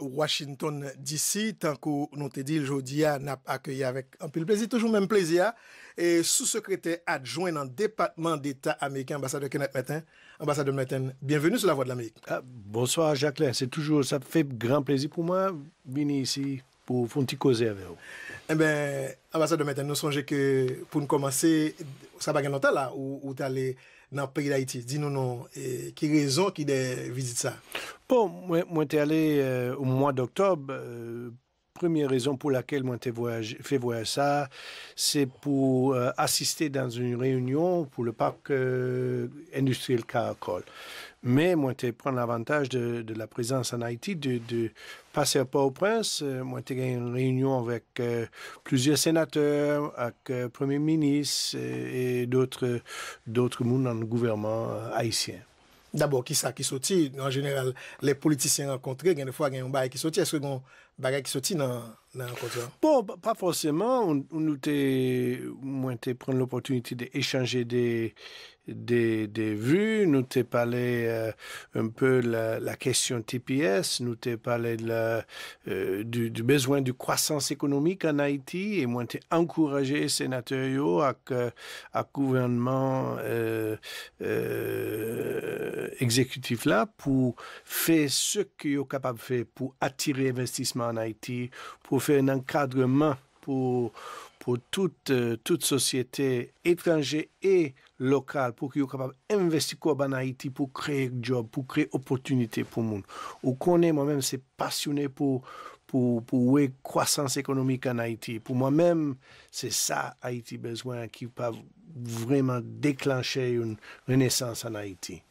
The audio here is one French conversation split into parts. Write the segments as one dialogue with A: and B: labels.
A: Washington DC, tant que nous te dit aujourd'hui, n'a accueilli avec un peu de plaisir, toujours même plaisir, hein. et sous-secrétaire adjoint dans le département d'État américain, ambassadeur Kenneth Metin. Ambassadeur Metin, bienvenue sur la voie de l'Amérique. Ah,
B: bonsoir Jacques Jacqueline, c'est toujours, ça fait
A: grand plaisir pour moi, venir ici pour vous petit causer avec vous Eh bien, ambassadeur maintenant nous songez que pour commencer ça va longtemps là où, où tu allé dans le pays d'Haïti. Dis-nous non, et, qui raison qui visite ça Bon, moi, moi allé
B: euh, au mois d'octobre euh, première raison pour laquelle moi, voyage, fait voyager ça, c'est pour euh, assister dans une réunion pour le parc euh, industriel Caracol. Mais moi, tu prends l'avantage de, la présence en Haïti, de, passer à Port-au-Prince. Euh, moi, eu une réunion avec plusieurs sénateurs, avec le Premier ministre et, d'autres d'autres mondes dans le gouvernement
A: haïtien. D'abord, qui ça qui sortit En général, les politiciens rencontrés, il y a des fois, il y a un bail qui sortit. est bagay qui sorti dans Bon, pas forcément. On,
B: nous t'est, prendre l'opportunité d'échanger des, des, des vues. Nous t'es parlé euh, un peu la, la question TPS. Nous t'es parlé de euh, du, besoin de croissance économique en Haïti. Et moi' t'es encouragé les sénateurs à, à gouvernement euh, exécutif là pour faire ce qu'ils sont capables de faire pour attirer l'investissement en Haïti, pour fait un encadrement pour, pour toute, euh, toute société étrangère et locale pour qu'ils soient capables d'investir en Haïti pour créer des job, pour créer des opportunité pour le monde. Ou qu'on moi-même, c'est passionné pour pour, pour croissance économique en Haïti. Pour moi-même, c'est ça Haïti besoin qui peut vraiment déclencher une renaissance
A: en Haïti.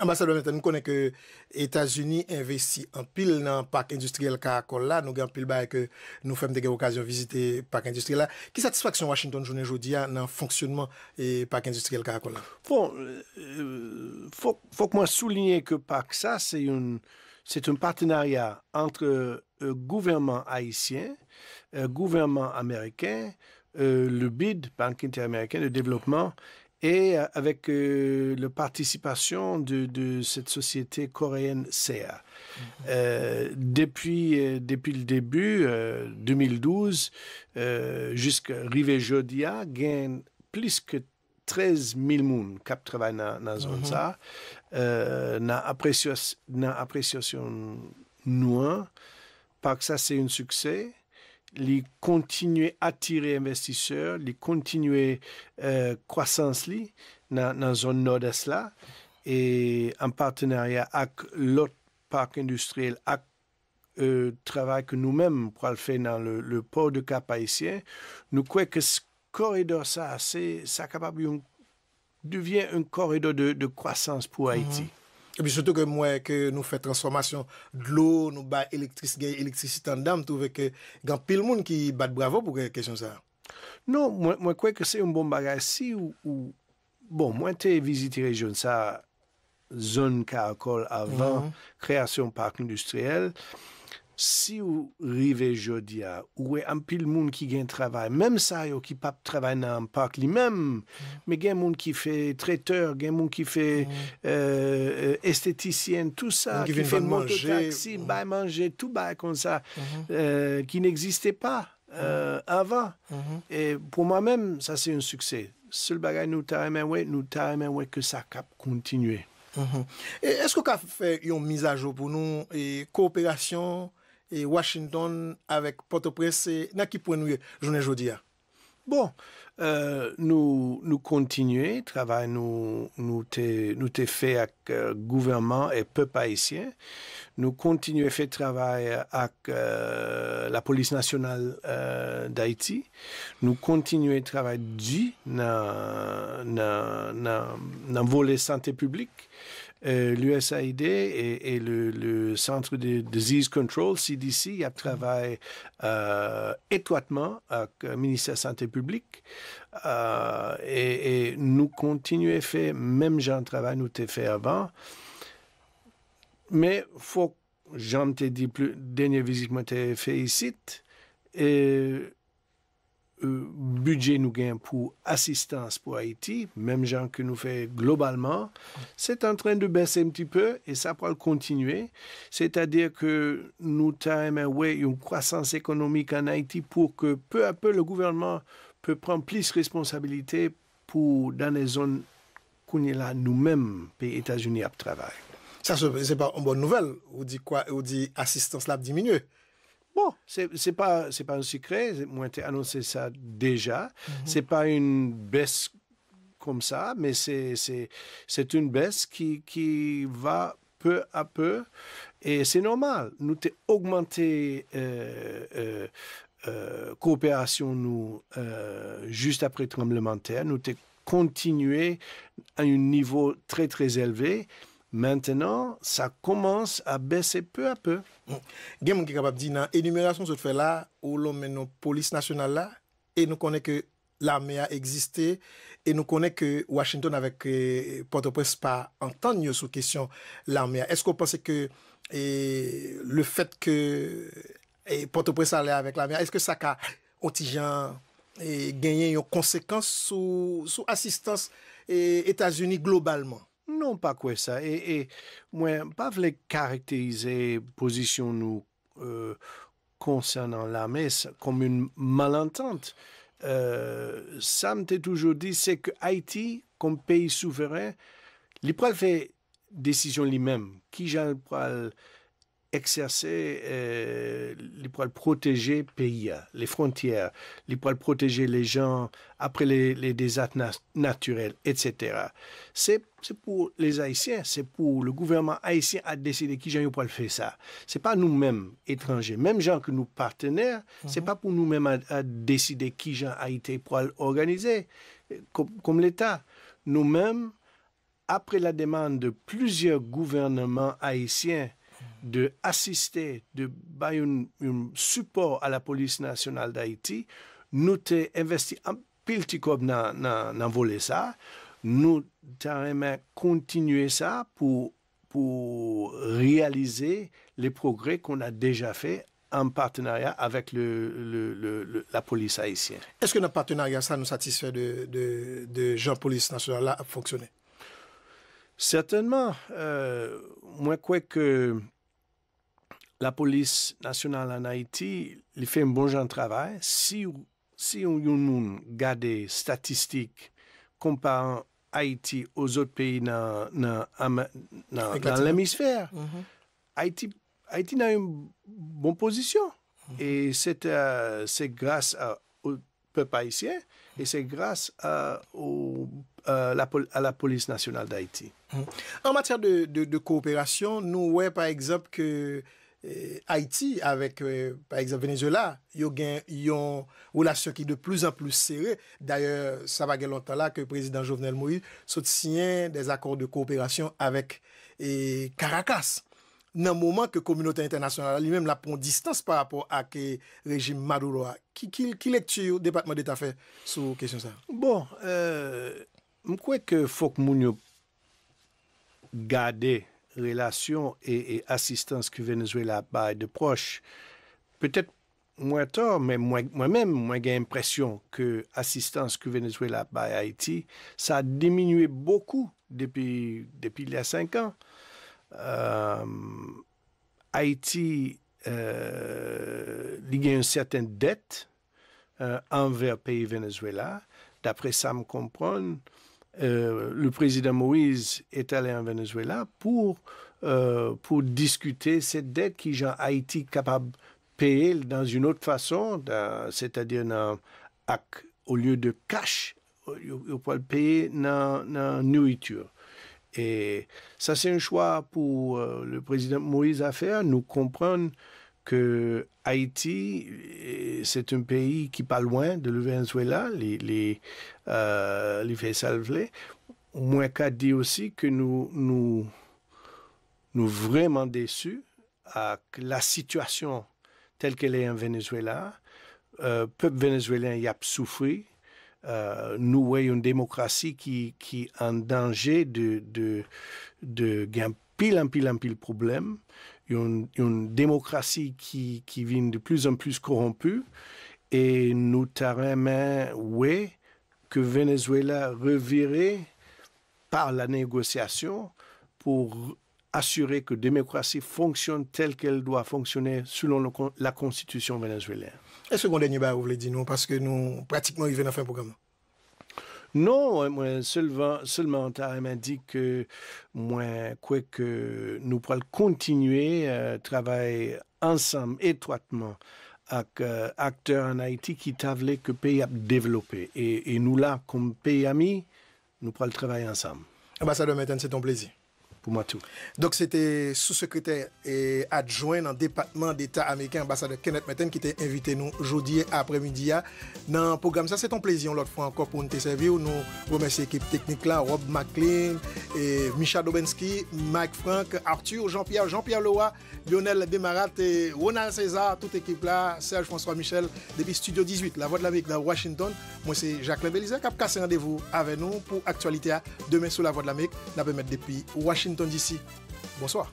A: Ambassadeur nous connaissons que les États-Unis investissent en pile dans le parc industriel Caracol là. Nous avons pile bail que nous des de visiter le parc industriel là. Quelle satisfaction Washington journée aujourd'hui dans le fonctionnement du parc industriel Caracol là? Euh, faut, faut que moi souligner que parc ça, c'est une, c'est un partenariat
B: entre le euh, gouvernement haïtien, le euh, gouvernement américain, le BID, Banque interaméricaine de développement, et euh, avec euh, la participation de, cette société coréenne CA. Mhm. Euh, depuis, depuis le début, 2012, jusqu'à il Jodia, gagne plus que 13 000 personnes qui travaillent dans la zone. Mhm. ça na noire, parce que ça, c'est un succès continuer à attirer investisseurs investisseurs, continuer euh, croissance li dans la zone nord-est là Et en partenariat avec l'autre parc industriel avec euh, le travail que nous-mêmes le fait dans le, port de Cap-Haïtien, nous nous que que
A: ce corridor c'est ça de devient un corridor de, croissance pour mhm. Haïti. E pi sotou ke mwen ke nou fe transformasyon d'lou, nou ba elektris gey elektrisitandam, touve ke gan pil moun ki bat bravo pou ke jonsa. Non, mwen kweke se yon bon bagay si ou, bon, mwen te viziti rejonsa,
B: zon karakol avan, kreasyon mhm. park industriel. si vous arrivez jodia, ou est un pile monde qui gagne travail même ça, ou qui e pap travail dans un parc lui-même. Mm. mais monde qui fait traiteur, gens qui fait mm. euh, esthéticien, tout ça qui fait moto-taxi, bas manger, tout bas comme ça, qui n'existait pas euh, mm-hmm. avant. Mm-hmm. et pour moi même, ça c'est un succès. seul bagage, nous tâmes ouais, nous tâmes nous que ça continue. Mm-hmm.
A: et est-ce que vous avez fait une mise à jour pour nous? une coopération? et Washington avec Port-au-Prince, n'a qui point nous journée aujourd'hui hein.
B: Bon, euh, nous, nous continuons, travail nous, nous nous fait avec le euh, gouvernement et peuple haïtien. Nous continuons fait travail avec euh, la police nationale d'Haïti. Nous continuons travail travailler du dans, le volet santé publique. Euh, l'USAID et, le, Centre de Disease Control, CDC, mmh. travaillent euh, étroitement avec le euh, ministère de la Santé publique euh, et, nous continuons à faire, même genre un travail nous t'ai fait avant, mais faut, ne t'ai dit plus, dernière visite que j'ai fait ici, budget nous gagne pour assistance pour Haïti, même gens que nous fait globalement, c'est en train de baisser un petit peu et ça pourra continuer. C'est-à-dire que nous avons une croissance économique en Haïti pour que peu à peu le gouvernement peut prendre plus de responsabilités pour dans les zones qu'on est là nous-mêmes, pays États-Unis, à travail. Ça, c'est pas une bonne nouvelle. Vous dites quoi Vous dites « assistance là diminuer. Bon, c'est pas c'est pas un secret. Moi, j'ai annoncé ça déjà. ce mhm. n'est C'est pas une baisse comme ça, mais c'est c'est une baisse qui qui va peu à peu et c'est normal. Nous avons augmenté. Euh, euh, euh, coopération nous euh, juste après tremblement de terre nous avons continué à un niveau très
A: très élevé Maintenant, ça commence à baisser peu à peu. Il y a capable de dire, fait là, où l'on met nos police nationales là, et nous connaissons que l'armée a existé, et nous connaissons que Washington avec euh, Port-au-Prince pas entendre sur question l'armée. Est-ce que vous pensez que le fait que Port-au-Prince allait avec l'armée, est-ce que ça a et gagné une conséquence sous, l'assistance assistance États-Unis globalement? non pas quoi ça et, moi, moi pas voulais caractériser position nous
B: euh, concernant la messe comme une malentente euh, ça m'était toujours dit c'est que Haïti comme pays souverain il peut faire décision lui-même qui le prends exercer, euh, les ils protégés protéger pays, les frontières, les poils protéger les gens après les, désastres naturels, etc. C'est pour les Haïtiens, c'est pour le gouvernement haïtien à décider qui eu pour faire ça. C'est pas nous-mêmes étrangers, même gens que nous partenaires, c'est mhm. pas pour nous-mêmes à, décider qui j'ai été pour l'organiser, comme l'État. Nous-mêmes, après la demande de plusieurs gouvernements haïtiens d'assister, de bailler un support à la police nationale d'Haïti, nous avons investi un petit peu dans, voler ça. Nous avons continuer ça pour, pour réaliser les progrès qu'on a déjà faits en partenariat avec le, la police haïtienne.
A: Est-ce que notre partenariat, ça nous satisfait de, de, de Jean-Police Nationale là, a fonctionné?
B: Certainement. Euh, moi, je crois que la police nationale en Haïti fait un un bon travail. si si on regarde les statistiques comparant Haïti aux autres pays dans l'hémisphère, mhm. une bonne une mhm. Et euh, c'est grâce à, au peuple haïtien et c'est grâce à, la, police nationale d'Haïti.
A: Mhm. En matière de, de, coopération, nous, voyons par exemple, que Euh, Haiti avèk, euh, par exemple, Venezuela, yo gen yon ou la sèki de plus an plus sère. D'ayèr, sa va gen lontan la ke prezident Jovenel Moïse sòt siyen des akord de koopérasyon avèk Karakas. Euh, Nan mouman bon, ke Komunotè Internasyonale, li mèm la pon distans par apò ak rejim Madouroa. Ki lèk tche yo Departement d'État fè sou kèsyon sa?
B: Bon, mkwe ke fòk moun yo gade Relations et assistance que Venezuela bay de proche. Peut-être moins tort mais moi-même, j'ai l'impression que l'assistance que Venezuela à Haïti, ça a diminué beaucoup depuis il y ans. Euh, ans euh, a une une certaine dette euh, envers le pays Venezuela. D'après ça, je comprends. Euh, le président Moïse est allé en Venezuela pour, euh, pour discuter cette dette qui genre, Haïti capable de payer dans une autre façon, c'est-à-dire au lieu de cash, il peut le payer dans, la nourriture. Et ça, c'est un choix pour euh, le président Moïse à faire. Nous comprenons que Haïti, euh, c'est un pays qui n'est pas loin de le Venezuela, les, les, euh, les Moins aussi que nous, nous, nous vraiment déçus à la situation telle qu'elle est en Venezuela. Euh, peuple vénézuélien y a souffert, euh, nous nouer une démocratie qui, qui est en danger de, de, de gain pile en pile en pile problème, une, une démocratie qui, qui vient de plus en plus corrompue et nous main oui, que Venezuela revirait par la négociation pour assurer que la démocratie fonctionne telle qu'elle doit fonctionner selon la constitution vénézuélienne.
A: Et ce dernier débat vous voulez dire nous, parce que nous, pratiquement, il vient faire fin programme.
B: Non, euh, seulement, seulement, m'a dit que, moins quoi que nous pourrions continuer à euh, travailler ensemble, étroitement, avec euh, acteurs en Haïti qui qui que que pays nous là
A: Et nous, nous comme pays ami, nous pral travailler ça Ambassadeur maintenant c'est ton plaisir pour moi tout. Donc c'était sous-secrétaire et adjoint dans le département d'État américain, ambassadeur Kenneth Metten, qui était invité nous aujourd'hui après-midi dans le programme. Ça, c'est ton plaisir l'autre fois encore pour nous servir. Nous remercions l'équipe technique là, Rob McLean, et Michel Dobensky, Mike Frank, Arthur, Jean-Pierre, Jean-Pierre Loa, Lionel Demarat et Ronald César, toute l'équipe là, Serge François Michel, depuis Studio 18, la voix de l'Amérique dans Washington. Moi, c'est Jacques Labelliser qui a cassé rendez-vous avec nous pour actualité demain sur la voix de l'Amérique, la mettre depuis Washington. Washington d'ici. Bonsoir.